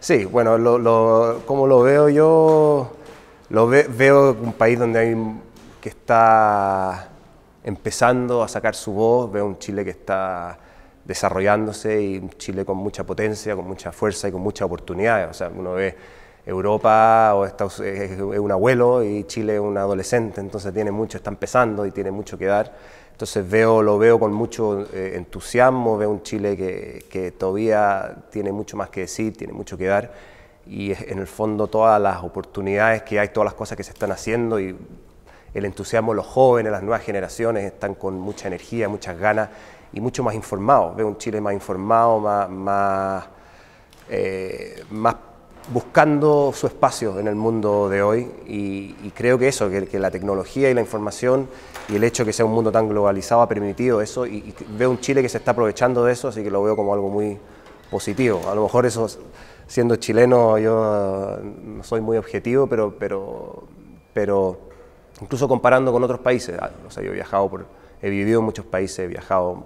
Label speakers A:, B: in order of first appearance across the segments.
A: Sí, bueno, lo, como lo veo yo, lo veo un país donde hay que está empezando a sacar su voz, veo un Chile que está desarrollándose y un Chile con mucha potencia, con mucha fuerza y con muchas oportunidades. O sea, uno ve Europa o Estados, es un abuelo y Chile es un adolescente, entonces tiene mucho, está empezando y tiene mucho que dar entonces veo, lo veo con mucho eh, entusiasmo, veo un Chile que, todavía tiene mucho más que decir, tiene mucho que dar y en el fondo todas las oportunidades que hay, todas las cosas que se están haciendo y el entusiasmo de los jóvenes, las nuevas generaciones están con mucha energía, muchas ganas y mucho más informados. Veo un Chile más informado, más, más, eh, más buscando su espacio en el mundo de hoy y, creo que eso, que, la tecnología y la información y el hecho de que sea un mundo tan globalizado ha permitido eso y, veo un Chile que se está aprovechando de eso, así que lo veo como algo muy positivo. A lo mejor eso, siendo chileno, yo eh, no soy muy objetivo, pero, pero, pero incluso comparando con otros países, ah, yo he viajado, he vivido en muchos países, he viajado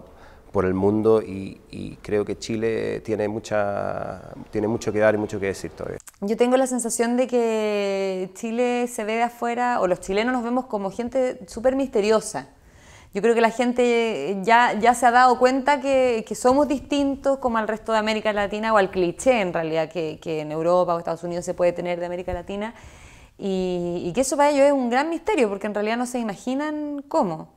A: por el mundo y, creo que Chile tiene, mucha, tiene mucho que dar y mucho que decir todavía.
B: Yo tengo la sensación de que Chile se ve de afuera, o los chilenos nos vemos como gente súper misteriosa. Yo creo que la gente ya, ya se ha dado cuenta que, somos distintos como al resto de América Latina o al cliché en realidad que, en Europa o Estados Unidos se puede tener de América Latina y, y que eso para ellos es un gran misterio porque en realidad no se imaginan cómo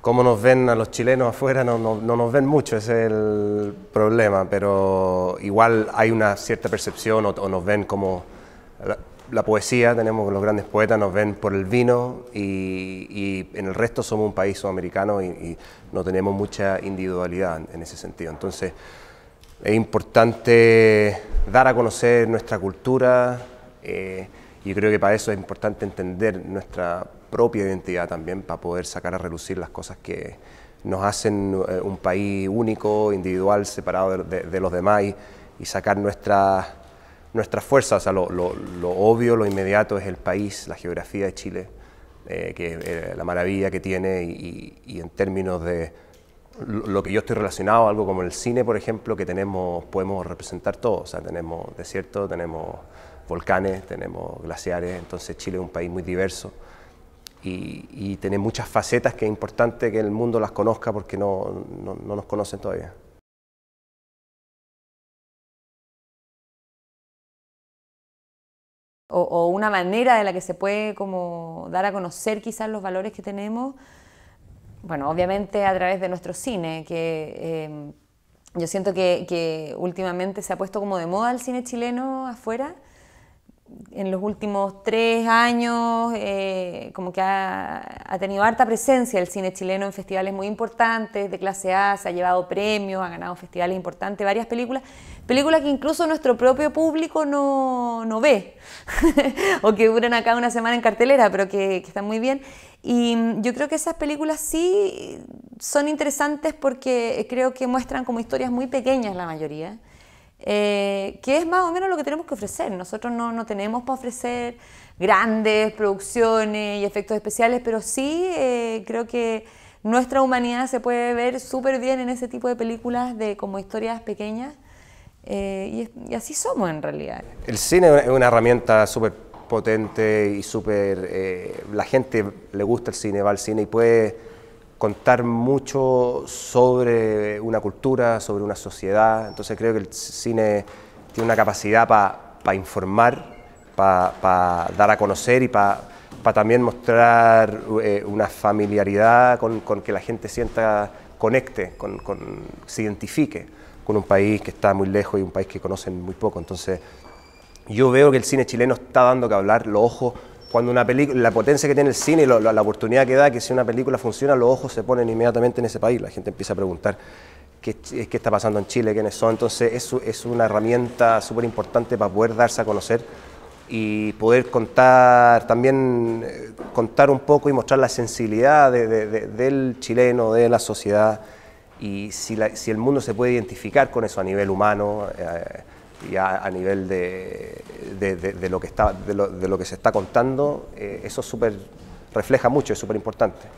A: cómo nos ven a los chilenos afuera no, nos ven mucho, ese es el problema, pero igual hay una cierta percepción o, nos ven como la, poesía, tenemos los grandes poetas, nos ven por el vino y, en el resto somos un país sudamericano y, no tenemos mucha individualidad en ese sentido. Entonces es importante dar a conocer nuestra cultura. Eh, y creo que para eso es importante entender nuestra propia identidad también para poder sacar a relucir las cosas que nos hacen eh, un país único, individual, separado de, los demás y, sacar nuestras nuestras fuerzas. O lo, obvio, lo inmediato es el país, la geografía de Chile, eh, que eh, la maravilla que tiene y, en términos de lo que yo estoy relacionado, algo como el cine, por ejemplo, que tenemos, podemos representar todo. O sea, tenemos desierto, tenemos volcanes, tenemos glaciares, entonces Chile es un país muy diverso y, tener muchas facetas que es importante que el mundo las conozca porque no, nos conocen todavía.
B: O, una manera de la que se puede dar a conocer quizás los valores que tenemos, bueno, obviamente a través de nuestro cine, que em, yo siento que últimamente se ha puesto como de moda el cine chileno afuera en los últimos tres años eh, como que ha, tenido harta presencia el cine chileno en festivales muy importantes, de clase A, se ha llevado premios, ha ganado festivales importantes, varias películas, películas que incluso nuestro propio público no, no ve, o que duran acá una semana en cartelera, pero que están muy bien. Y mm, yo creo que esas películas sí son interesantes porque creo que muestran como historias muy pequeñas la mayoría eh, que es más o menos lo que tenemos que ofrecer. Nosotros no, tenemos para ofrecer grandes producciones y efectos especiales, pero sí eh, creo que nuestra humanidad se puede ver súper bien en ese tipo de películas de como historias pequeñas. Eh, y, así somos en realidad.
A: El cine es una herramienta súper potente y súper... la gente le gusta el cine, va al cine y puede contar mucho sobre una cultura, sobre una sociedad. Entonces creo que el cine tiene una capacidad para informar, para dar a conocer y para también mostrar eh, una familiaridad con, que la gente sienta, conecte, con, se identifique con un país que está muy lejos y un país que conocen muy poco. Entonces yo veo que el cine chileno está dando que hablar, los ojos cuando una película, la potencia que tiene el cine y la oportunidad que da, que si una película funciona, los ojos se ponen inmediatamente en ese país, la gente empieza a preguntar qué, qué está pasando en Chile, quiénes son, entonces es, es una herramienta súper importante para poder darse a conocer y poder contar también, eh, contar un poco y mostrar la sensibilidad del chileno, de la sociedad, y si, si, el mundo se puede identificar con eso a nivel humano. Eh, ya a nivel de, lo, que de, lo, que se está contando, eh, eso refleja mucho, es súper importante.